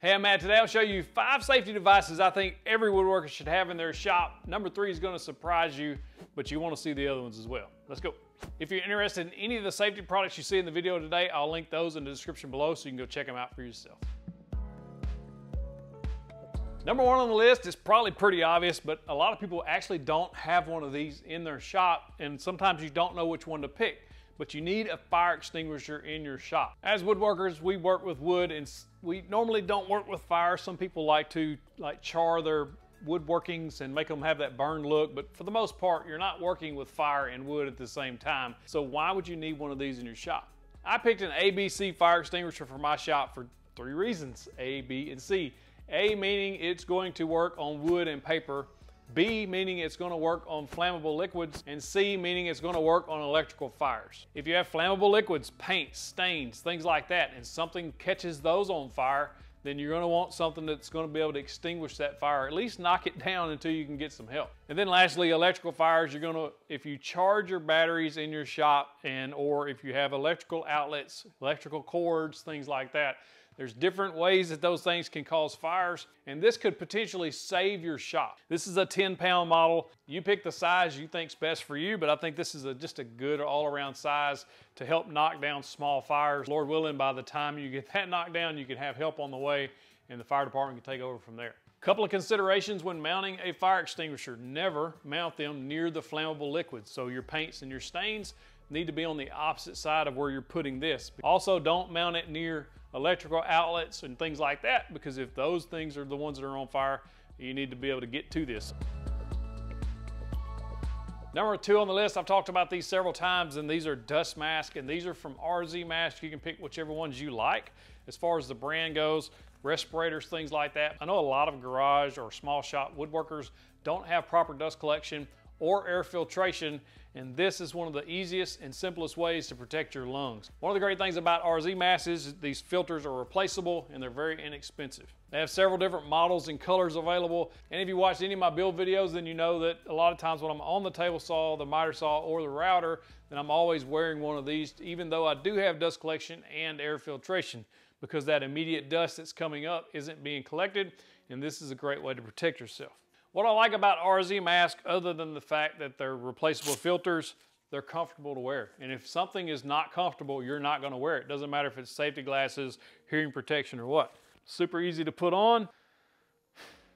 Hey, I'm Matt. Today I'll show you five safety devices I think every woodworker should have in their shop. Number three is gonna surprise you, but you wanna see the other ones as well. Let's go. If you're interested in any of the safety products you see in the video today, I'll link those in the description below so you can go check them out for yourself. Number one on the list is probably pretty obvious, but a lot of people actually don't have one of these in their shop, and sometimes you don't know which one to pick but you need a fire extinguisher in your shop. As woodworkers, we work with wood and we normally don't work with fire. Some people like to like char their woodworkings and make them have that burned look, but for the most part, you're not working with fire and wood at the same time. So why would you need one of these in your shop? I picked an ABC fire extinguisher for my shop for three reasons, A, B, and C. A meaning it's going to work on wood and paper, B, meaning it's going to work on flammable liquids, and C, meaning it's going to work on electrical fires. If you have flammable liquids, paint, stains, things like that, and something catches those on fire, then you're going to want something that's going to be able to extinguish that fire, at least knock it down until you can get some help. And then lastly, electrical fires, you're going to, if you charge your batteries in your shop and or if you have electrical outlets, electrical cords, things like that, there's different ways that those things can cause fires, and this could potentially save your shop. This is a 10 pound model. You pick the size you think's best for you, but I think this is a, just a good all around size to help knock down small fires. Lord willing, by the time you get that knocked down, you can have help on the way and the fire department can take over from there. Couple of considerations when mounting a fire extinguisher. Never mount them near the flammable liquids. So your paints and your stains need to be on the opposite side of where you're putting this. Also, don't mount it near electrical outlets and things like that because if those things are the ones that are on fire, you need to be able to get to this. Number two on the list, I've talked about these several times, and these are dust masks, and these are from RZ Masks. You can pick whichever ones you like as far as the brand goes, respirators, things like that. I know a lot of garage or small shop woodworkers don't have proper dust collection or air filtration, and this is one of the easiest and simplest ways to protect your lungs. One of the great things about RZ Mass is these filters are replaceable and they're very inexpensive. They have several different models and colors available, and if you watched any of my build videos, then you know that a lot of times when I'm on the table saw, the miter saw, or the router, then I'm always wearing one of these, even though I do have dust collection and air filtration because that immediate dust that's coming up isn't being collected, and this is a great way to protect yourself. What I like about RZ masks, other than the fact that they're replaceable filters, they're comfortable to wear. And if something is not comfortable, you're not gonna wear it. Doesn't matter if it's safety glasses, hearing protection, or what. Super easy to put on.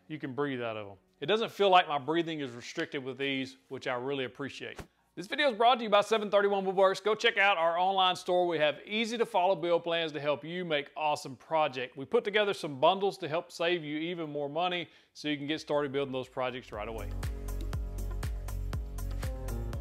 You can breathe out of them. It doesn't feel like my breathing is restricted with these, which I really appreciate. This video is brought to you by 731 Woodworks. Go check out our online store. We have easy to follow build plans to help you make awesome project. We put together some bundles to help save you even more money so you can get started building those projects right away.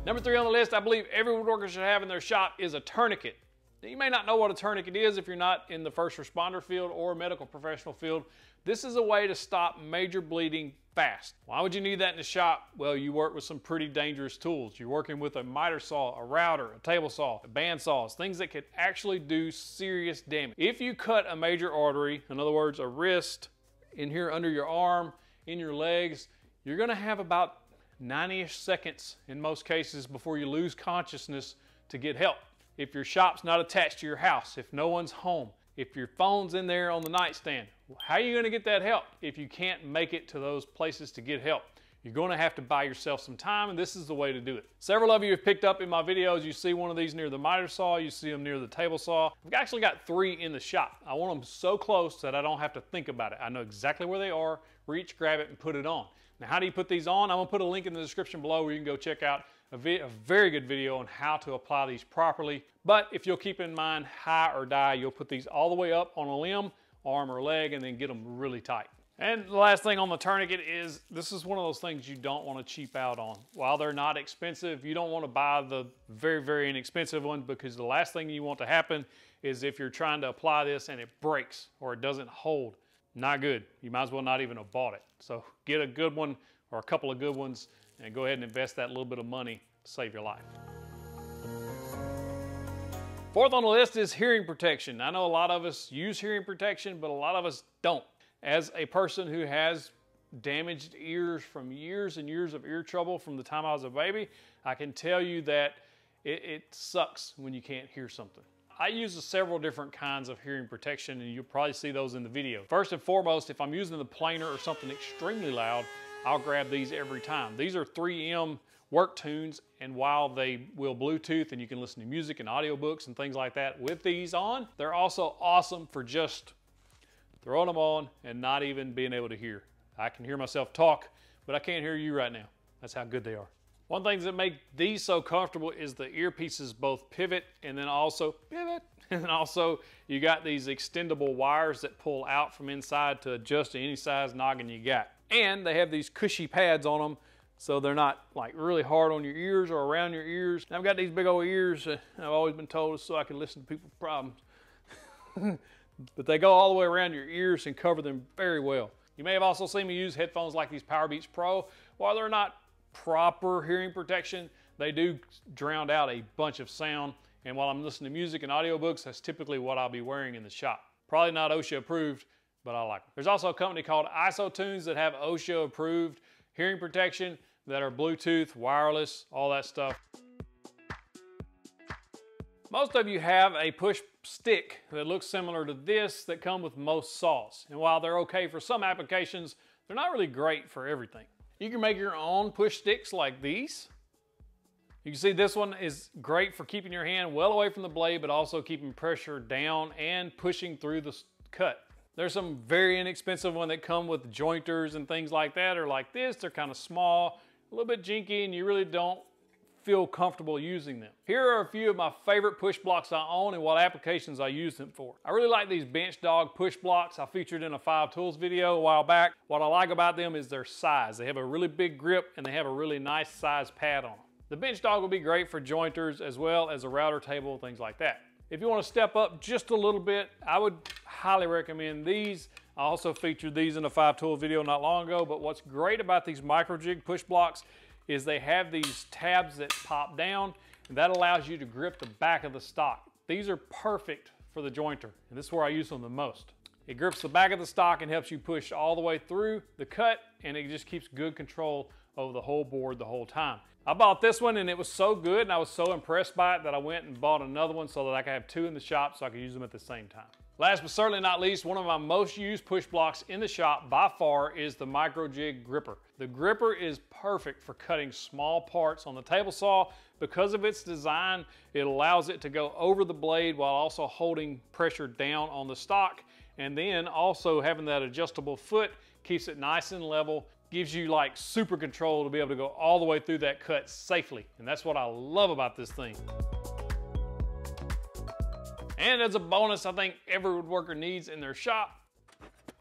Number three on the list, I believe every woodworker should have in their shop is a tourniquet. Now, you may not know what a tourniquet is if you're not in the first responder field or medical professional field, this is a way to stop major bleeding fast. Why would you need that in the shop? Well, you work with some pretty dangerous tools. You're working with a miter saw, a router, a table saw, a band saws, things that could actually do serious damage. If you cut a major artery, in other words, a wrist, in here under your arm, in your legs, you're gonna have about 90-ish seconds in most cases before you lose consciousness to get help. If your shop's not attached to your house, if no one's home, if your phone's in there on the nightstand, how are you going to get that help if you can't make it to those places to get help? You're going to have to buy yourself some time, and this is the way to do it. Several of you have picked up in my videos, you see one of these near the miter saw, you see them near the table saw. I've actually got three in the shop. I want them so close that I don't have to think about it. I know exactly where they are, reach, grab it, and put it on. Now, how do you put these on? I'm gonna put a link in the description below where you can go check out a, a very good video on how to apply these properly. But if you'll keep in mind, high or die, you'll put these all the way up on a limb arm or leg and then get them really tight. And the last thing on the tourniquet is this is one of those things you don't want to cheap out on. While they're not expensive, you don't want to buy the very, very inexpensive one because the last thing you want to happen is if you're trying to apply this and it breaks or it doesn't hold, not good. You might as well not even have bought it. So get a good one or a couple of good ones and go ahead and invest that little bit of money to save your life. Fourth on the list is hearing protection. I know a lot of us use hearing protection, but a lot of us don't. As a person who has damaged ears from years and years of ear trouble from the time I was a baby, I can tell you that it, it sucks when you can't hear something. I use several different kinds of hearing protection and you'll probably see those in the video. First and foremost, if I'm using the planer or something extremely loud, I'll grab these every time. These are 3M work tunes. And while they will Bluetooth and you can listen to music and audiobooks and things like that with these on, they're also awesome for just throwing them on and not even being able to hear. I can hear myself talk, but I can't hear you right now. That's how good they are. One thing that make these so comfortable is the earpieces both pivot and then also pivot. And also you got these extendable wires that pull out from inside to adjust to any size noggin you got. And they have these cushy pads on them so they're not like really hard on your ears or around your ears. I've got these big old ears. Uh, I've always been told so I can listen to people's problems. but they go all the way around your ears and cover them very well. You may have also seen me use headphones like these Powerbeats Pro. While they're not proper hearing protection, they do drown out a bunch of sound. And while I'm listening to music and audiobooks, that's typically what I'll be wearing in the shop. Probably not OSHA approved, but I like them. There's also a company called IsoTunes that have OSHA approved hearing protection that are Bluetooth, wireless, all that stuff. Most of you have a push stick that looks similar to this that come with most saws. And while they're okay for some applications, they're not really great for everything. You can make your own push sticks like these. You can see this one is great for keeping your hand well away from the blade, but also keeping pressure down and pushing through the cut. There's some very inexpensive one that come with jointers and things like that, or like this. They're kind of small a little bit jinky and you really don't feel comfortable using them. Here are a few of my favorite push blocks I own and what applications I use them for. I really like these bench dog push blocks I featured in a five tools video a while back. What I like about them is their size. They have a really big grip and they have a really nice size pad on them. The bench dog will be great for jointers as well as a router table, things like that. If you wanna step up just a little bit, I would highly recommend these. I also featured these in a five tool video not long ago, but what's great about these micro jig push blocks is they have these tabs that pop down and that allows you to grip the back of the stock. These are perfect for the jointer and this is where I use them the most. It grips the back of the stock and helps you push all the way through the cut and it just keeps good control over the whole board the whole time. I bought this one and it was so good and I was so impressed by it that I went and bought another one so that I could have two in the shop so I could use them at the same time. Last but certainly not least, one of my most used push blocks in the shop by far is the micro jig gripper. The gripper is perfect for cutting small parts on the table saw. Because of its design, it allows it to go over the blade while also holding pressure down on the stock. And then also having that adjustable foot keeps it nice and level, gives you like super control to be able to go all the way through that cut safely. And that's what I love about this thing. And as a bonus, I think every woodworker needs in their shop,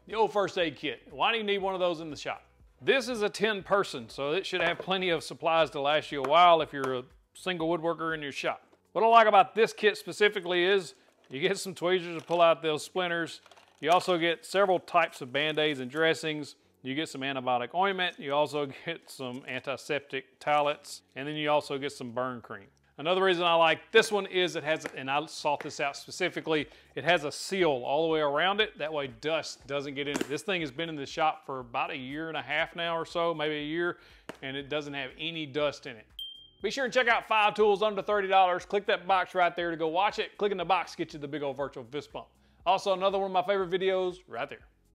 the old first aid kit. Why do you need one of those in the shop? This is a 10 person, so it should have plenty of supplies to last you a while if you're a single woodworker in your shop. What I like about this kit specifically is you get some tweezers to pull out those splinters. You also get several types of band-aids and dressings. You get some antibiotic ointment. You also get some antiseptic towelettes. And then you also get some burn cream. Another reason I like this one is it has, and I sought this out specifically, it has a seal all the way around it. That way dust doesn't get in it. This thing has been in the shop for about a year and a half now or so, maybe a year, and it doesn't have any dust in it. Be sure and check out Five Tools under $30. Click that box right there to go watch it. Clicking the box gets you the big old virtual fist bump. Also, another one of my favorite videos right there.